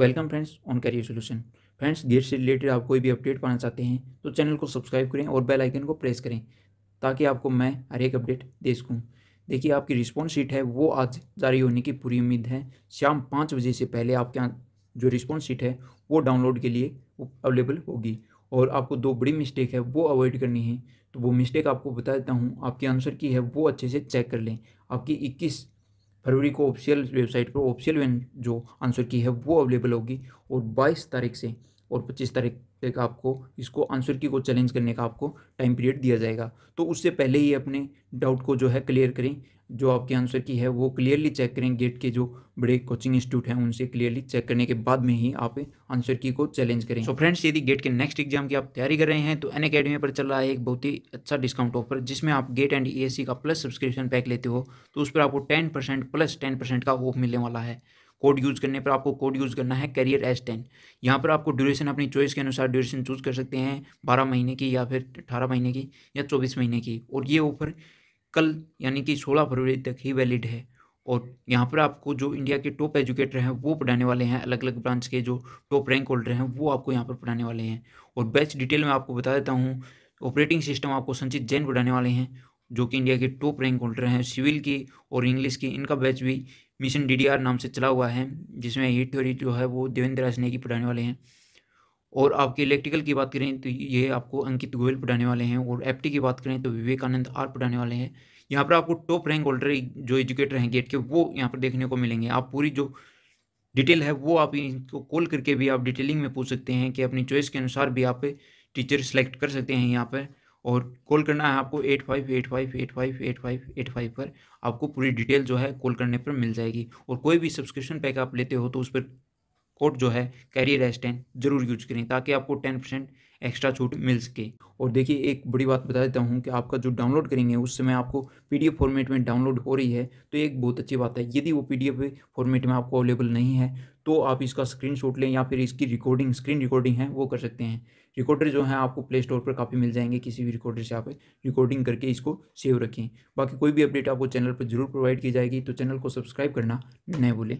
welcome friends on career solution friends GATE से related आप कोई भी अपडेट पाना चाहते हैं तो चैनल को सब्सक्राइब करें और बेल आइकन को प्रेस करें ताकि आपको मैं हर एक अपडेट दे सकूँ देखिए आपकी रिस्पॉन्स शीट है वो आज जारी होने की पूरी उम्मीद है शाम पाँच बजे से पहले आपके यहाँ जो रिस्पॉन्स शीट है वो डाउनलोड के लिए अवेलेबल होगी और आपको दो बड़ी मिस्टेक है वो अवॉइड करनी है तो वो मिस्टेक आपको बता देता हूँ आपके आंसर की है वो अच्छे से चेक कर लें आपकी इक्कीस फरवरी को ऑफिशियल वेबसाइट पर ऑफिशियल जो आंसर की है वो अवेलेबल होगी और 22 तारीख से और पच्चीस तारीख तक आपको इसको आंसर की को चैलेंज करने का आपको टाइम पीरियड दिया जाएगा तो उससे पहले ही अपने डाउट को जो है क्लियर करें जो आपके आंसर की है वो क्लियरली चेक करें गेट के जो बड़े कोचिंग इंस्टीट्यूट हैं उनसे क्लियरली चेक करने के बाद में ही आप आंसर की को चैलेंज करें सो so फ्रेंड्स यदि गेट के नेक्स्ट एग्जाम की आप तैयारी कर रहे हैं तो एन अकेडमी पर चल रहा है एक बहुत ही अच्छा डिस्काउंट ऑफर जिसमें आप गेट एंड ई का प्लस सब्सक्रिप्शन पैक लेते हो तो उस पर आपको ten percent plus ten percent का ऑफ मिलने वाला है कोड यूज़ करने पर आपको कोड यूज़ करना है करियर एस टेन यहाँ पर आपको ड्यूरेशन अपनी चॉइस के अनुसार ड्यूरेशन चूज़ कर सकते हैं बारह महीने की या फिर अठारह महीने की या चौबीस महीने की और ये ऑफर कल यानी कि सोलह फरवरी तक ही वैलिड है और यहाँ पर आपको जो इंडिया के टॉप एजुकेटर हैं वो पढ़ाने वाले हैं अलग अलग ब्रांच के जो टॉप रैंक होल्डर हैं वो आपको यहाँ पर पढ़ाने वाले हैं और बेस्ट डिटेल में आपको बता देता हूँ ऑपरेटिंग सिस्टम आपको संचित जैन पढ़ाने वाले हैं जो कि इंडिया के टॉप रैंक होल्डर हैं सिविल की और इंग्लिश की इनका बैच भी मिशन डीडीआर नाम से चला हुआ है जिसमें ये थ्योरी जो है वो देवेंद्र राजने की पढ़ाने वाले हैं और आपके इलेक्ट्रिकल की बात करें तो ये आपको अंकित गोयल पढ़ाने वाले हैं और एफ की बात करें तो विवेकानंद आर पढ़ाने वाले हैं यहाँ पर आपको टॉप रैंक होल्डर जो एजुकेटर हैं गेट के वो यहाँ पर देखने को मिलेंगे आप पूरी जो डिटेल है वो आप इनको कॉल करके भी आप डिटेलिंग में पूछ सकते हैं कि अपनी चॉइस के अनुसार भी आप टीचर सेलेक्ट कर सकते हैं यहाँ पर और कॉल करना है आपको eight five eight five eight five eight five eight five पर आपको पूरी डिटेल जो है कॉल करने पर मिल जाएगी और कोई भी सब्सक्रिप्शन पैक आप लेते हो तो उस पर कोड जो है कैरियर एस टेन जरूर यूज करें ताकि आपको टेन परसेंट एक्स्ट्रा छूट मिल सके और देखिए एक बड़ी बात बता देता हूँ कि आपका जो डाउनलोड करेंगे उस समय आपको पीडीएफ फॉर्मेट में डाउनलोड हो रही है तो एक बहुत अच्छी बात है यदि वो पीडीएफ फॉर्मेट में आपको अवेलेबल नहीं है तो आप इसका स्क्रीनशॉट लें या फिर इसकी रिकॉर्डिंग स्क्रीन रिकॉर्डिंग है वो कर सकते हैं रिकॉर्डर जो है आपको प्ले स्टोर पर काफ़ी मिल जाएंगे किसी भी रिकॉर्डर से आप रिकॉर्डिंग करके इसको सेव रखें बाकी कोई भी अपडेट आपको चैनल पर जरूर प्रोवाइड की जाएगी तो चैनल को सब्सक्राइब करना न भूलें